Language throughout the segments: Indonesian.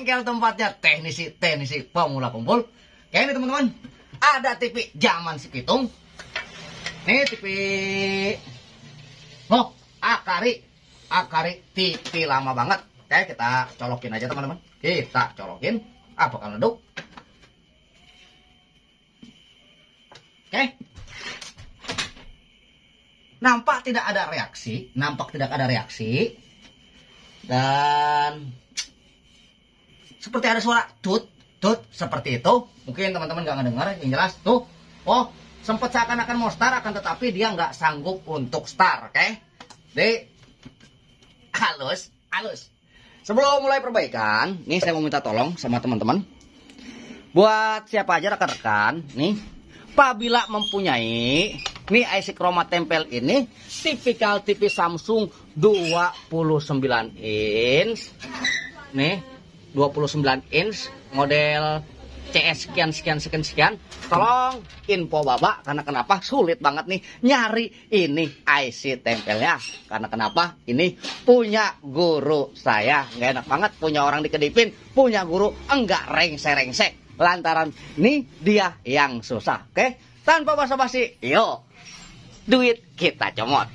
bengkel tempatnya teknisi teknisi pemula kumpul kayak ini teman-teman ada TV zaman si pitung Ini TV oh akari akari TV lama banget kayak kita colokin aja teman-teman kita colokin apa kalau leduk oke nampak tidak ada reaksi nampak tidak ada reaksi dan seperti ada suara tut tut seperti itu mungkin teman-teman nggak ngedengar yang jelas tuh oh sempat seakan-akan mau start akan tetapi dia nggak sanggup untuk start oke okay? di halus halus sebelum mulai perbaikan nih saya mau minta tolong sama teman-teman buat siapa aja rekan-rekan nih apabila mempunyai nih IC Chroma tempel ini tipikal TV Samsung 29 inch nih 29 inch model CS sekian sekian sekian sekian tolong info bapak karena kenapa sulit banget nih nyari ini IC tempelnya karena kenapa ini punya guru saya nggak enak banget punya orang dikedipin punya guru enggak rengse rengse lantaran ini dia yang susah oke tanpa basa-basi yuk duit kita comot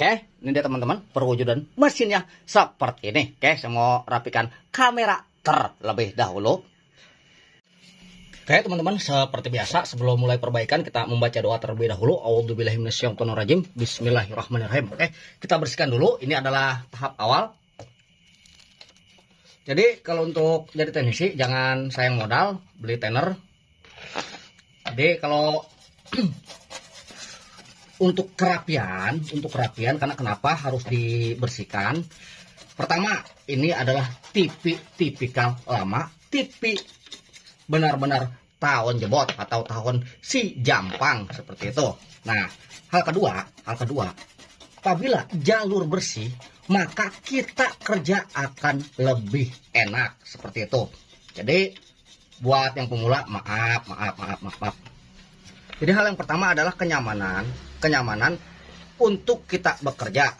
Oke, ini dia teman-teman perwujudan mesinnya seperti ini. Oke, saya mau rapikan kamera terlebih dahulu. Oke teman-teman, seperti biasa sebelum mulai perbaikan kita membaca doa terlebih dahulu. Auzubillahiminasyaitonirrajim. Bismillahirrahmanirrahim. Oke, kita bersihkan dulu. Ini adalah tahap awal. Jadi kalau untuk jadi teknisi jangan sayang modal, beli tenor. Jadi kalau untuk kerapian, untuk kerapian karena kenapa harus dibersihkan. Pertama, ini adalah tipi tipikal lama, tipi benar-benar tahun jebot atau tahun si jampang seperti itu. Nah, hal kedua, hal kedua, apabila jalur bersih, maka kita kerja akan lebih enak seperti itu. Jadi, buat yang pemula, maaf, maaf, maaf, maaf. maaf. Jadi hal yang pertama adalah kenyamanan, kenyamanan untuk kita bekerja.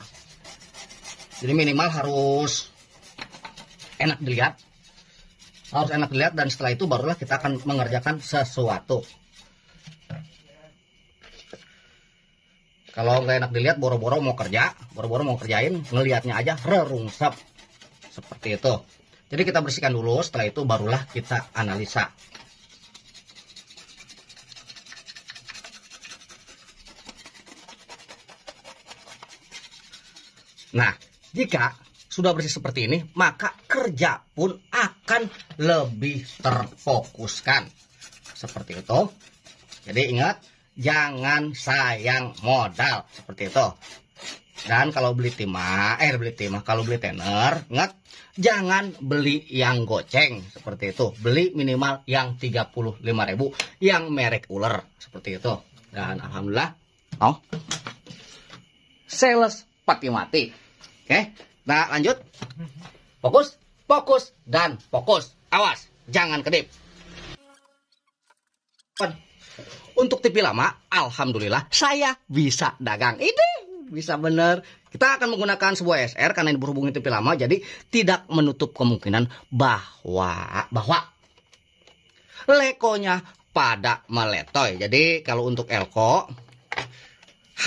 Jadi minimal harus enak dilihat, harus enak dilihat dan setelah itu barulah kita akan mengerjakan sesuatu. Kalau nggak enak dilihat, boro-boro mau kerja, boro-boro mau kerjain, ngelihatnya aja rerungsep. Seperti itu. Jadi kita bersihkan dulu, setelah itu barulah kita analisa. Nah, jika sudah bersih seperti ini, maka kerja pun akan lebih terfokuskan. Seperti itu. Jadi ingat, jangan sayang modal. Seperti itu. Dan kalau beli timah, eh beli timah, kalau beli tenor, ingat jangan beli yang goceng seperti itu. Beli minimal yang 35.000 yang merek ular seperti itu. Dan alhamdulillah, oh. Sales mati. Oke, nah lanjut. Fokus, fokus, dan fokus. Awas, jangan kedip. Untuk TV lama, Alhamdulillah saya bisa dagang. Ini bisa bener. Kita akan menggunakan sebuah SR karena ini berhubung TV lama, jadi tidak menutup kemungkinan bahwa bahwa lekonya pada meletoy. Jadi kalau untuk elko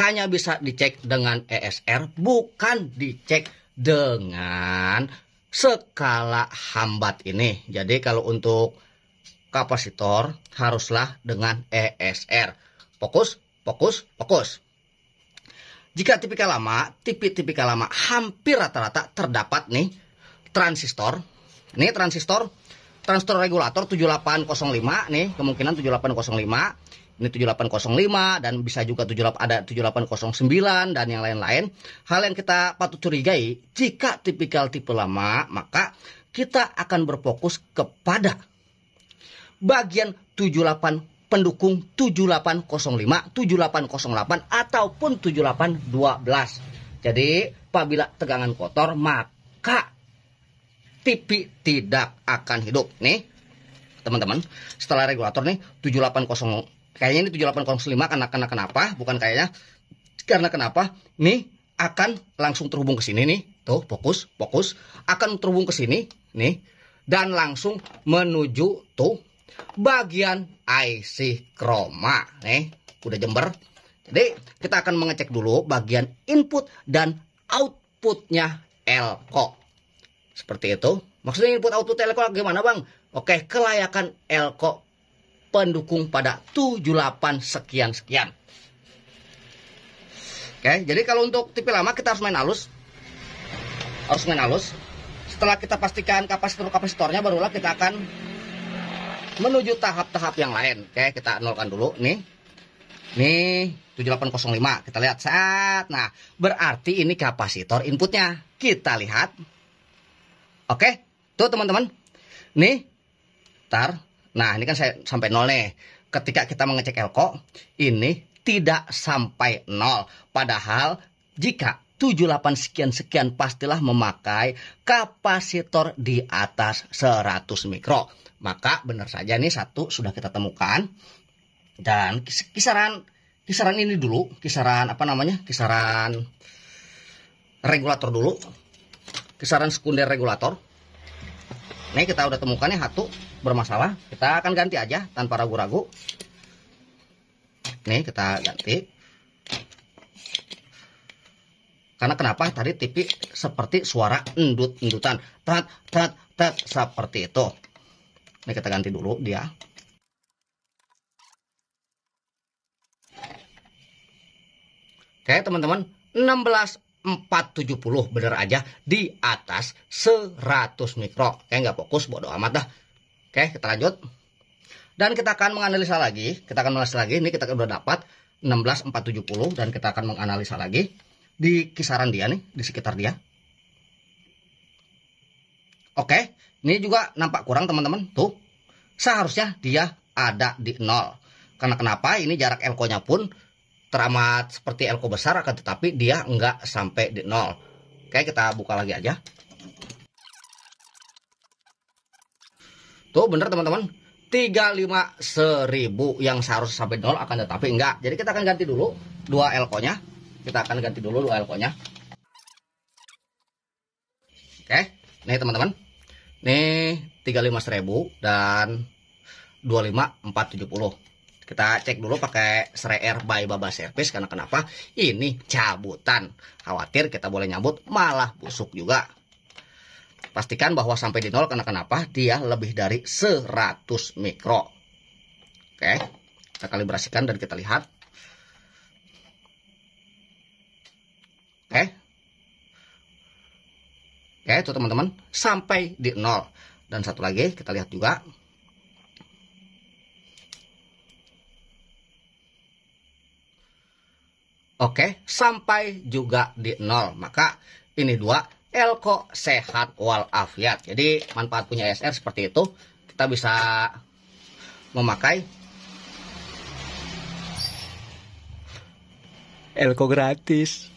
hanya bisa dicek dengan ESR, bukan dicek dengan skala hambat ini. Jadi kalau untuk kapasitor haruslah dengan ESR. Fokus, fokus, fokus. Jika tipikal lama, tipi tipikal lama hampir rata-rata terdapat nih transistor. Ini transistor, transistor regulator 7805 nih, kemungkinan 7805 ini 7805 dan bisa juga 78 ada 7809 dan yang lain-lain. Hal yang kita patut curigai jika tipikal tipe lama maka kita akan berfokus kepada bagian 78 pendukung 7805, 7808 ataupun 7812. Jadi, apabila tegangan kotor maka TV tidak akan hidup nih teman-teman setelah regulator nih 7805 Kayaknya ini 7805 karena, karena kenapa? Bukan kayaknya. Karena kenapa? Nih akan langsung terhubung ke sini nih. Tuh, fokus, fokus. Akan terhubung ke sini nih dan langsung menuju tuh bagian IC chroma nih udah jember jadi kita akan mengecek dulu bagian input dan outputnya elko seperti itu maksudnya input output elko gimana bang oke kelayakan elko pendukung pada 78 sekian-sekian. Oke, jadi kalau untuk tipe lama kita harus main halus. Harus main halus. Setelah kita pastikan kapasitor-kapasitornya barulah kita akan menuju tahap-tahap yang lain. Oke, kita nolkan dulu nih. Nih, 7805. Kita lihat saat. Nah, berarti ini kapasitor inputnya. Kita lihat. Oke. Tuh, teman-teman. Nih. Tar. Nah, ini kan saya sampai nol nih. Ketika kita mengecek elko, ini tidak sampai nol. Padahal jika 78 sekian-sekian pastilah memakai kapasitor di atas 100 mikro. Maka benar saja nih satu sudah kita temukan. Dan kisaran kisaran ini dulu, kisaran apa namanya? Kisaran regulator dulu. Kisaran sekunder regulator. ini kita udah temukan ya satu bermasalah kita akan ganti aja tanpa ragu-ragu nih kita ganti karena kenapa tadi TV seperti suara endut-endutan tat tat tat seperti itu ini kita ganti dulu dia oke teman-teman 16470 bener aja di atas 100 mikro kayak nggak fokus bodo amat dah Oke, kita lanjut. Dan kita akan menganalisa lagi, kita akan menganalisa lagi, ini kita sudah dapat 16470 dan kita akan menganalisa lagi di kisaran dia nih, di sekitar dia. Oke, ini juga nampak kurang teman-teman, tuh. Seharusnya dia ada di nol. Karena kenapa? Ini jarak elko-nya pun teramat seperti elko besar akan tetapi dia nggak sampai di nol. Oke, kita buka lagi aja. Tuh bener teman-teman. 35 seribu yang seharusnya sampai nol akan tetapi enggak. Jadi kita akan ganti dulu dua elko-nya. Kita akan ganti dulu dua elko-nya. Oke. Nih teman-teman. Nih 35 seribu dan 25470 kita cek dulu pakai serai air by baba service karena kenapa ini cabutan khawatir kita boleh nyambut malah busuk juga Pastikan bahwa sampai di nol karena kenapa? Dia lebih dari 100 mikro. Oke, kita kalibrasikan dan kita lihat. Oke. Oke, itu teman-teman, sampai di nol. Dan satu lagi kita lihat juga. Oke, sampai juga di nol. Maka ini dua Elko sehat sehat walafiat. Jadi manfaat punya SR seperti itu. Kita bisa memakai Elko gratis.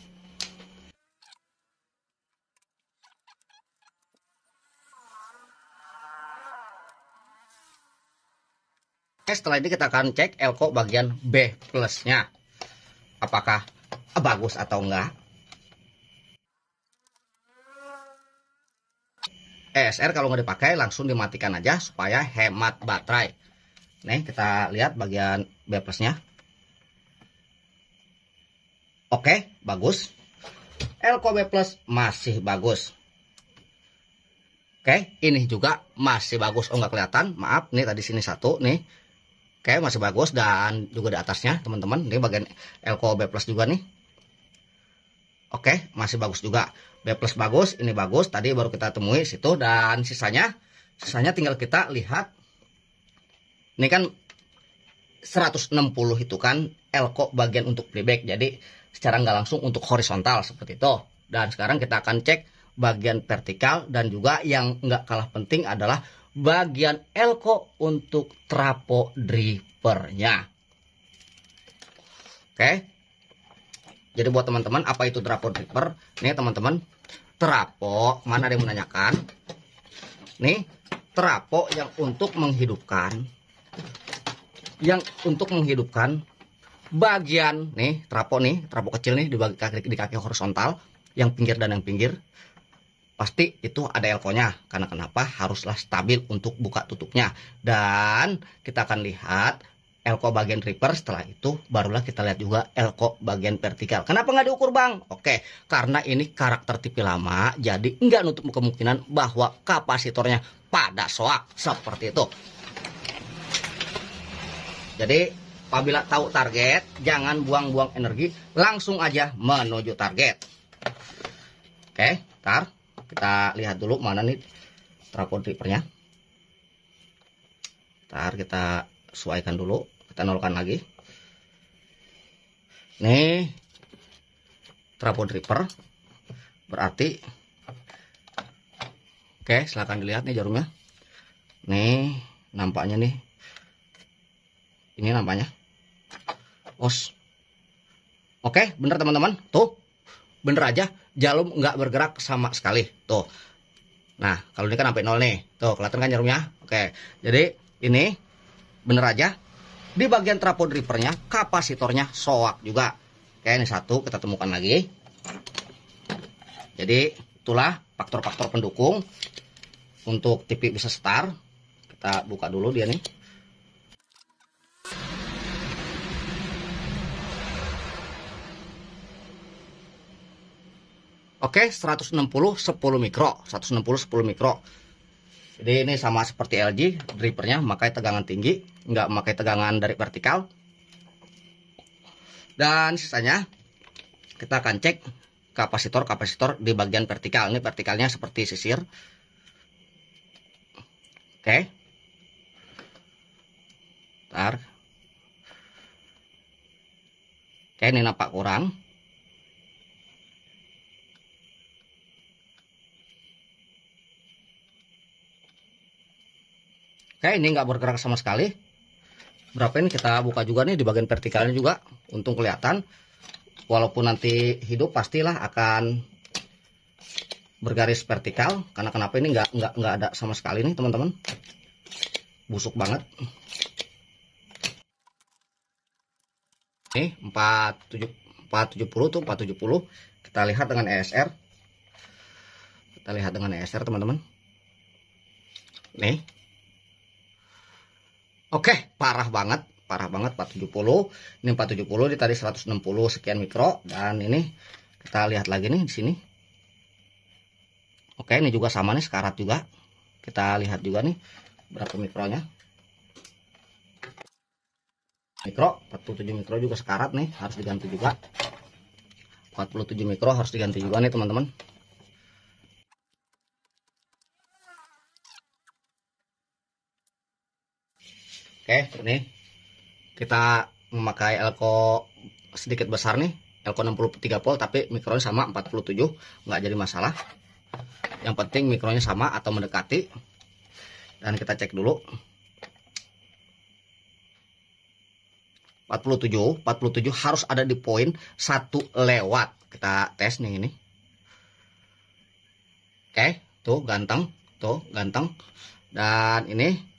Oke, Setelah ini kita akan cek Elko bagian B plusnya. Apakah bagus atau enggak. ESR kalau nggak dipakai langsung dimatikan aja supaya hemat baterai nih kita lihat bagian B plusnya oke bagus Elko B plus masih bagus Oke, ini juga masih bagus. Oh, nggak kelihatan. Maaf, nih tadi sini satu, nih. Oke, masih bagus. Dan juga di atasnya, teman-teman. Ini bagian Elko B Plus juga nih. Oke, okay, masih bagus juga. B plus bagus, ini bagus. Tadi baru kita temui situ dan sisanya, sisanya tinggal kita lihat. Ini kan 160 itu kan elko bagian untuk playback. Jadi secara nggak langsung untuk horizontal seperti itu. Dan sekarang kita akan cek bagian vertikal dan juga yang nggak kalah penting adalah bagian elko untuk trapo drivernya. Oke. Okay jadi buat teman-teman, apa itu trapo dripper? Nih teman-teman, trapo, mana ada yang menanyakan? Nih, trapo yang untuk menghidupkan yang untuk menghidupkan bagian nih trapo nih trapo kecil nih di kaki di kaki horizontal yang pinggir dan yang pinggir pasti itu ada elkonya karena kenapa haruslah stabil untuk buka tutupnya dan kita akan lihat elko bagian reverse setelah itu barulah kita lihat juga elko bagian vertikal kenapa nggak diukur bang oke karena ini karakter TV lama jadi nggak nutup kemungkinan bahwa kapasitornya pada soak seperti itu jadi apabila tahu target jangan buang-buang energi langsung aja menuju target oke tar kita lihat dulu mana nih tripod reapernya tar kita sesuaikan dulu kita nolkan lagi Nih trapo dripper berarti oke silahkan dilihat nih jarumnya nih nampaknya nih ini nampaknya os oke bener teman-teman tuh bener aja jarum nggak bergerak sama sekali tuh nah kalau ini kan sampai nol nih tuh kelihatan kan jarumnya oke jadi ini bener aja di bagian trapod drivernya, kapasitornya soak juga. Oke, ini satu kita temukan lagi. Jadi, itulah faktor-faktor pendukung untuk TV bisa start Kita buka dulu dia nih. Oke, 160 10 mikro, 160 10 mikro. Jadi ini sama seperti LG drivernya, memakai tegangan tinggi, nggak memakai tegangan dari vertikal. Dan sisanya kita akan cek kapasitor-kapasitor di bagian vertikal. Ini vertikalnya seperti sisir. Oke. Bentar. Oke, ini nampak kurang. Oke, eh, ini nggak bergerak sama sekali. Berapa ini kita buka juga nih di bagian vertikalnya juga. Untung kelihatan. Walaupun nanti hidup pastilah akan bergaris vertikal. Karena kenapa ini nggak nggak nggak ada sama sekali nih teman-teman. Busuk banget. Ini 470 tuh 470. Kita lihat dengan ESR. Kita lihat dengan ESR teman-teman. Nih Oke, parah banget, parah banget 470. Ini 470 di tadi 160 sekian mikro dan ini kita lihat lagi nih di sini. Oke, ini juga sama nih sekarat juga. Kita lihat juga nih berapa mikronya. Mikro 47 mikro juga sekarat nih, harus diganti juga. 47 mikro harus diganti juga nih teman-teman. Oke, ini kita memakai elko sedikit besar nih, elko 63 volt tapi mikronya sama 47, nggak jadi masalah. Yang penting mikronya sama atau mendekati. Dan kita cek dulu. 47, 47 harus ada di poin 1 lewat. Kita tes nih ini. Oke, tuh ganteng, tuh ganteng. Dan ini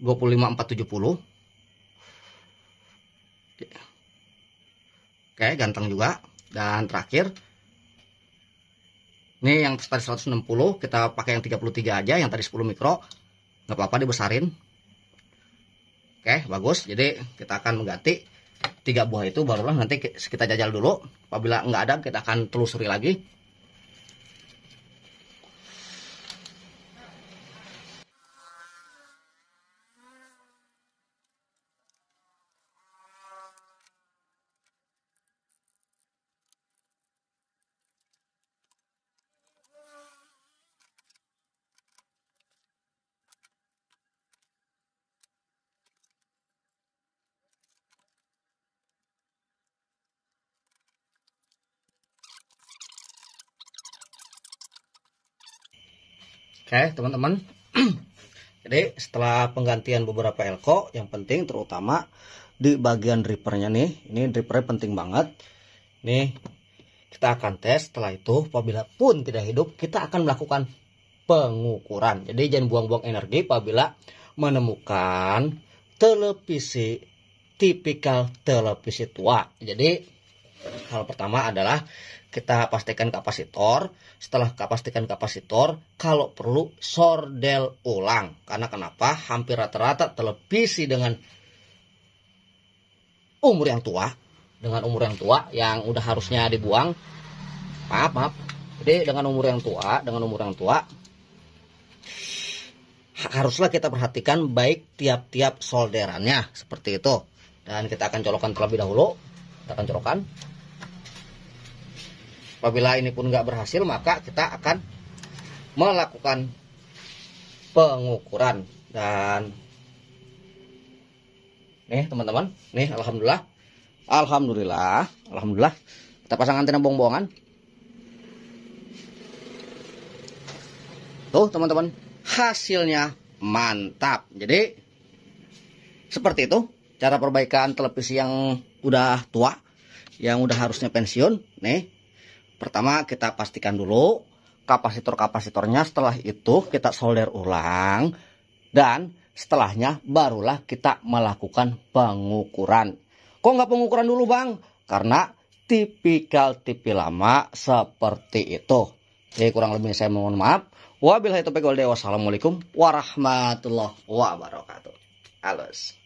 25470 oke ganteng juga dan terakhir ini yang tadi 160 kita pakai yang 33 aja yang tadi 10 mikro nggak apa-apa dibesarin oke bagus jadi kita akan mengganti tiga buah itu barulah nanti kita jajal dulu apabila nggak ada kita akan telusuri lagi Oke teman-teman jadi setelah penggantian beberapa elko yang penting terutama di bagian dripernya nih ini drippernya penting banget nih kita akan tes setelah itu apabila pun tidak hidup kita akan melakukan pengukuran jadi jangan buang-buang energi apabila menemukan televisi tipikal televisi tua jadi Hal pertama adalah kita pastikan kapasitor. Setelah pastikan kapasitor, kalau perlu sordel ulang. Karena kenapa? Hampir rata-rata televisi dengan umur yang tua, dengan umur yang tua yang udah harusnya dibuang. Maaf, maaf. Jadi dengan umur yang tua, dengan umur yang tua haruslah kita perhatikan baik tiap-tiap solderannya seperti itu. Dan kita akan colokan terlebih dahulu. Kita akan colokan. Apabila ini pun nggak berhasil, maka kita akan melakukan pengukuran dan nih teman-teman, nih alhamdulillah, alhamdulillah, alhamdulillah kita pasang antena bongbongan. Tuh teman-teman, hasilnya mantap. Jadi seperti itu cara perbaikan televisi yang udah tua, yang udah harusnya pensiun, nih Pertama kita pastikan dulu kapasitor-kapasitornya setelah itu kita solder ulang dan setelahnya barulah kita melakukan pengukuran. Kok nggak pengukuran dulu bang? Karena tipikal tipi lama seperti itu. Jadi kurang lebih saya mohon maaf. Wabillahi taufiq wal Wassalamualaikum warahmatullahi wabarakatuh. Alus.